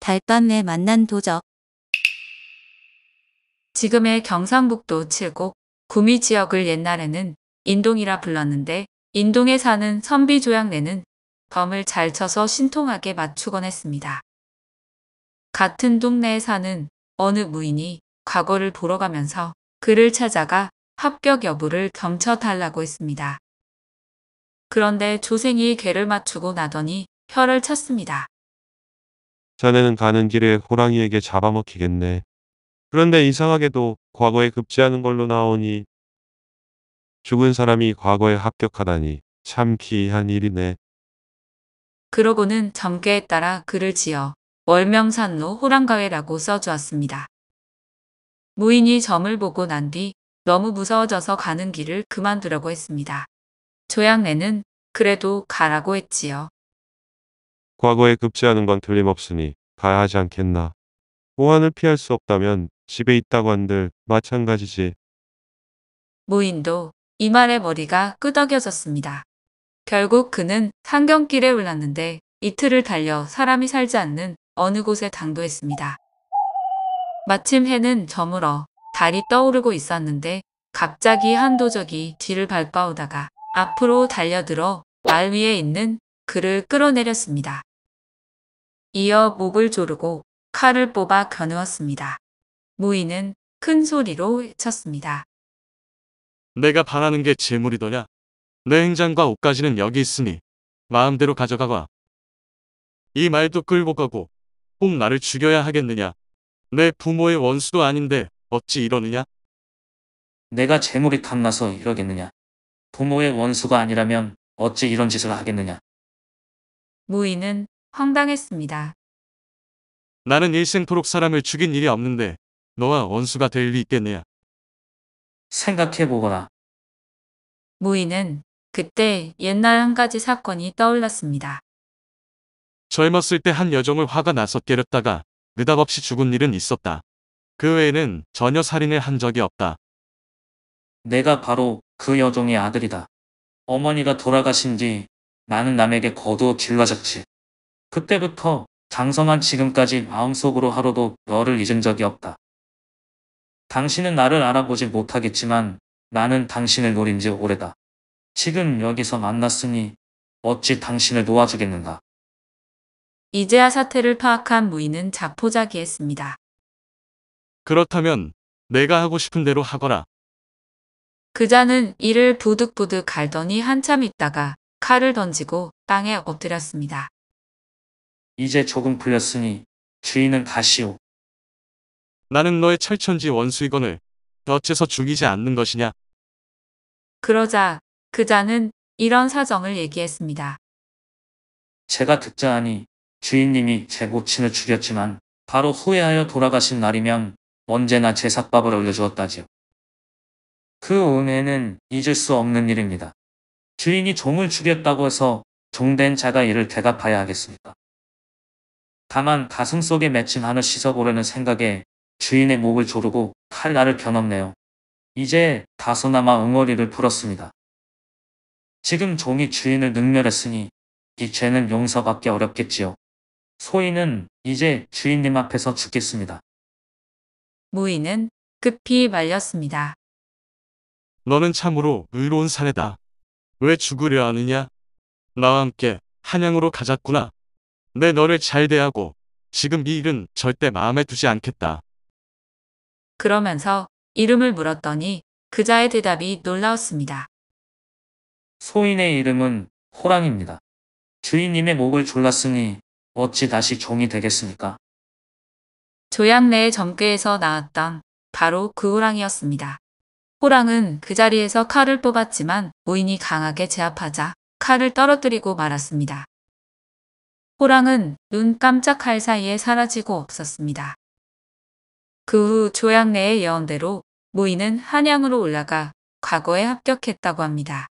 달밤에 만난 도적 지금의 경상북도 칠곡 구미 지역을 옛날에는 인동이라 불렀는데 인동에 사는 선비조양래는 범을잘 쳐서 신통하게 맞추곤 했습니다. 같은 동네에 사는 어느 무인이 과거를 보러 가면서 그를 찾아가 합격 여부를 겸쳐달라고 했습니다. 그런데 조생이 괴를 맞추고 나더니 혀를 쳤습니다. 자네는 가는 길에 호랑이에게 잡아먹히겠네. 그런데 이상하게도 과거에 급제하는 걸로 나오니 죽은 사람이 과거에 합격하다니 참 기이한 일이네. 그러고는 점괘에 따라 글을 지어 월명산로 호랑가회라고 써주었습니다. 무인이 점을 보고 난 뒤 너무 무서워져서 가는 길을 그만두려고 했습니다. 조양래는 그래도 가라고 했지요. 과거에 급제하는 건 틀림없으니 가야 하지 않겠나. 보안을 피할 수 없다면 집에 있다고 한들 마찬가지지. 무인도 이말에 머리가 끄덕여졌습니다. 결국 그는 상경길에 올랐는데 이틀을 달려 사람이 살지 않는 어느 곳에 당도했습니다. 마침 해는 저물어 달이 떠오르고 있었는데 갑자기 한도적이 뒤를 밟아오다가 앞으로 달려들어 말 위에 있는 그를 끌어내렸습니다. 이어 목을 조르고 칼을 뽑아 겨누었습니다. 무인은 큰 소리로 외쳤습니다. 내가 바라는 게 재물이더냐? 내 행장과 옷까지는 여기 있으니 마음대로 가져가거이 말도 끌고 가고 꼭 나를 죽여야 하겠느냐? 내 부모의 원수도 아닌데 어찌 이러느냐? 내가 재물이 탐나서 이러겠느냐? 부모의 원수가 아니라면 어찌 이런 짓을 하겠느냐? 무인은 황당했습니다. 나는 일생토록 사람을 죽인 일이 없는데 너와 원수가 될 리 있겠느냐. 생각해보거나 무인은 그때 옛날 한 가지 사건이 떠올랐습니다. 젊었을 때 한 여종을 화가 나서 때렸다가 느닷없이 죽은 일은 있었다. 그 외에는 전혀 살인을 한 적이 없다. 내가 바로 그 여종의 아들이다. 어머니가 돌아가신 뒤 나는 남에게 거두어 길러졌지. 그때부터 장성한 지금까지 마음속으로 하루도 너를 잊은 적이 없다. 당신은 나를 알아보지 못하겠지만 나는 당신을 노린 지 오래다. 지금 여기서 만났으니 어찌 당신을 놓아주겠는가. 이제야 사태를 파악한 무인은 자포자기했습니다. 그렇다면 내가 하고 싶은 대로 하거라. 그자는 이를 부득부득 갈더니 한참 있다가 칼을 던지고 땅에 엎드렸습니다. 이제 조금 풀렸으니 주인은 가시오. 나는 너의 철천지 원수이건을 어째서 죽이지 않는 것이냐? 그러자 그자는 이런 사정을 얘기했습니다. 제가 듣자하니 주인님이 제고친을 죽였지만 바로 후회하여 돌아가신 날이면 언제나 제삿밥을 올려주었다지요. 그 은혜는 잊을 수 없는 일입니다. 주인이 종을 죽였다고 해서 종된 자가 이를 대갚아야 하겠습니까? 다만 가슴속에 맺힌 하늘 씻어보려는 생각에 주인의 목을 조르고 칼날을 겨눴네요. 이제 다소나마 응어리를 풀었습니다. 지금 종이 주인을 능멸했으니 이 죄는 용서받기 어렵겠지요. 소인은 이제 주인님 앞에서 죽겠습니다. 무인은 급히 말렸습니다. 너는 참으로 의로운 사내다. 왜 죽으려 하느냐? 나와 함께 한양으로 가자꾸나. 내 너를 잘 대하고 지금 이 일은 절대 마음에 두지 않겠다. 그러면서 이름을 물었더니 그자의 대답이 놀라웠습니다. 소인의 이름은 호랑입니다. 주인님의 목을 졸랐으니 어찌 다시 종이 되겠습니까? 조약내의 점괘에서 나왔던 바로 그 호랑이었습니다. 호랑은 그 자리에서 칼을 뽑았지만 무인이 강하게 제압하자 칼을 떨어뜨리고 말았습니다. 호랑은 눈 깜짝할 사이에 사라지고 없었습니다. 그 후 조양 내의 예언대로 무인은 한양으로 올라가 과거에 합격했다고 합니다.